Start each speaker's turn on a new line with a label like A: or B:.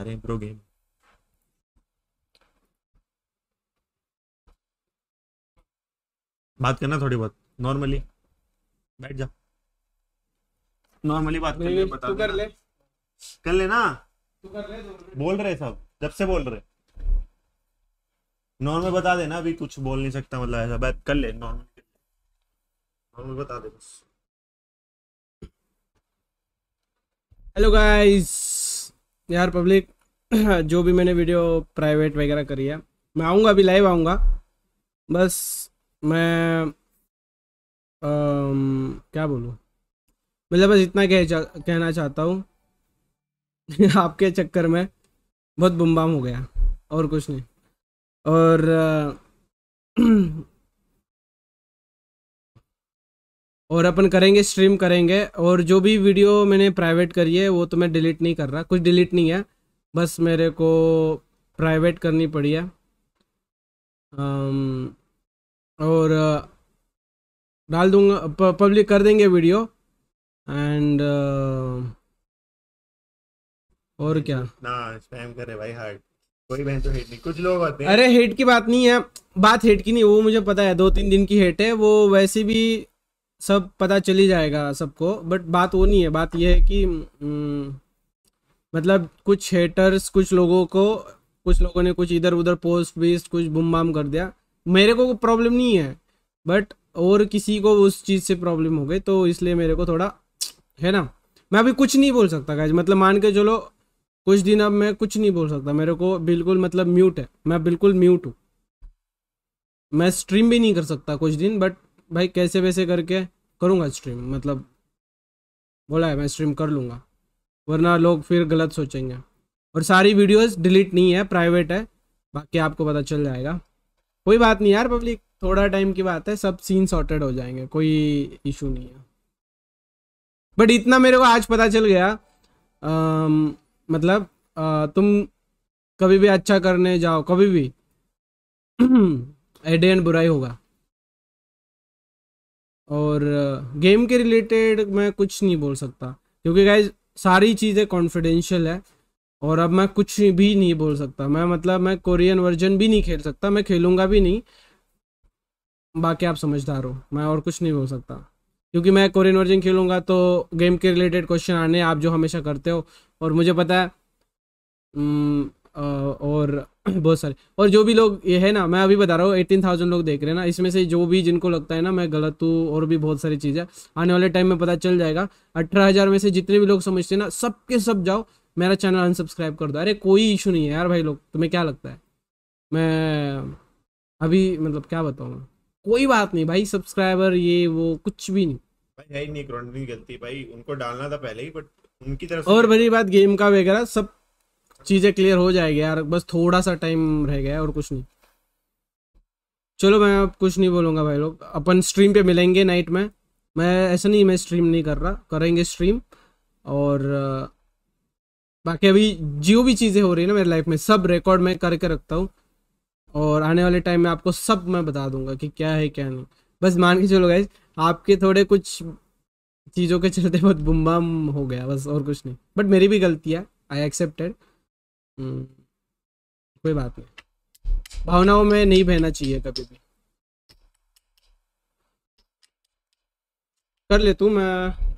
A: अरे bro game बात करना थोड़ी बहुत नॉर्मली बैठ जा नॉर्मली बात करने बता तू कर ले कर ले ना तू कर ले बोल रहे सब जब से बोल रहे नॉर्मल बता देना अभी कुछ बोल नहीं सकता मतलब ऐसा बात कर ले नॉर्मल नॉर्मल बता दे बस हेलो गाइस यार पब्लिक जो भी मैंने वीडियो प्राइवेट वगैरह करी है मैं आऊँगा अभी लाइव आऊँगा बस मैं आम, क्या बोलूँ मतलब बस इतना कह चा, कहना चाहता हूँ आपके चक्कर में बहुत बुमबाम हो गया और कुछ नहीं और और अपन करेंगे स्ट्रीम करेंगे और जो भी वीडियो मैंने प्राइवेट करी है वो तो मैं डिलीट नहीं कर रहा कुछ डिलीट नहीं है बस मेरे को प्राइवेट करनी पड़ी है और डाल दूंगा पब्लिक कर देंगे वीडियो एंड और क्या ना स्पैम करे भाई हार्ड कोई बहन तो हेट नहीं कुछ लोग होते हैं अरे हेट की बात नहीं है बात हेट की नहीं वो मुझे पता है दो तीन दिन की हेट है वो वैसे भी सब पता चली जाएगा सबको बट बात वो नहीं है बात यह है कि हम्म, मतलब कुछ हेटर्स कुछ लोगों को कुछ लोगों ने कुछ इधर उधर पोस्ट वेस्ट कुछ बुम बाम कर दिया मेरे को प्रॉब्लम नहीं है बट और किसी को उस चीज़ से प्रॉब्लम हो गई तो इसलिए मेरे को थोड़ा है ना मैं अभी कुछ नहीं बोल सकता गाइज मतलब मान के चलो कुछ दिन अब मैं कुछ नहीं बोल सकता मेरे को बिल्कुल मतलब म्यूट है मैं बिल्कुल म्यूट हूँ मैं स्ट्रीम भी नहीं कर सकता कुछ दिन बट भाई कैसे वैसे करके करूँगा स्ट्रीम मतलब बोला है मैं स्ट्रीम कर लूँगा वरना लोग फिर गलत सोचेंगे और सारी वीडियोस डिलीट नहीं है प्राइवेट है बाकी आपको पता चल जाएगा कोई बात नहीं यार पब्लिक थोड़ा टाइम की बात है सब सीन सॉर्टेड हो जाएंगे कोई इशू नहीं है बट इतना मेरे को आज पता चल गया आ, मतलब आ, तुम कभी भी अच्छा करने जाओ कभी भी एड एंड बुराई होगा और गेम के रिलेटेड मैं कुछ नहीं बोल सकता क्योंकि गाइज सारी चीज़ें कॉन्फिडेंशियल है और अब मैं कुछ भी नहीं बोल सकता मैं मतलब मैं कोरियन वर्जन भी नहीं खेल सकता मैं खेलूँगा भी नहीं बाकी आप समझदार हो मैं और कुछ नहीं बोल सकता क्योंकि मैं कोरियन वर्जन खेलूँगा तो गेम के रिलेटेड क्वेश्चन आने आप जो हमेशा करते हो और मुझे पता है और बहुत सारे और जो भी लोग ये है ना मैं अभी बता रहा हूँ एटीन थाउजेंड लोग देख रहे हैं ना इसमें से जो भी जिनको लगता है ना मैं गलत हूँ और भी बहुत सारी चीज़ें आने वाले टाइम में पता चल जाएगा अठारह हज़ार में से जितने भी लोग समझते हैं ना सबके सब जाओ मेरा चैनल अनसब्सक्राइब कर दो अरे कोई इशू नहीं है यार भाई लोग तुम्हें क्या लगता है मैं अभी मतलब क्या बताऊँ कोई बात नहीं भाई सब्सक्राइबर ये वो कुछ भी नहीं भाई नहीं गलती भाई उनको डालना था पहले ही बट उनकी तरफ और बड़ी बात गेम का वगैरह सब चीज़ें क्लियर हो जाएगी यार बस थोड़ा सा टाइम रह गया और कुछ नहीं चलो मैं अब कुछ नहीं बोलूँगा भाई लोग अपन स्ट्रीम पे मिलेंगे नाइट में मैं ऐसा नहीं मैं स्ट्रीम नहीं कर रहा करेंगे स्ट्रीम और बाकी अभी जो भी चीज़ें हो रही है ना मेरे लाइफ में सब रिकॉर्ड मैं करके रखता हूँ और आने वाले टाइम में आपको सब मैं बता दूंगा कि क्या है क्या नहीं बस मान के चलो गाइज आपके थोड़े कुछ चीज़ों के चलते बहुत बुम हो गया बस और कुछ नहीं बट मेरी भी गलती है आई एक्सेप्टेड हम्म, कोई बात नहीं भावनाओं में नहीं बहना चाहिए कभी भी कर ले तू मैं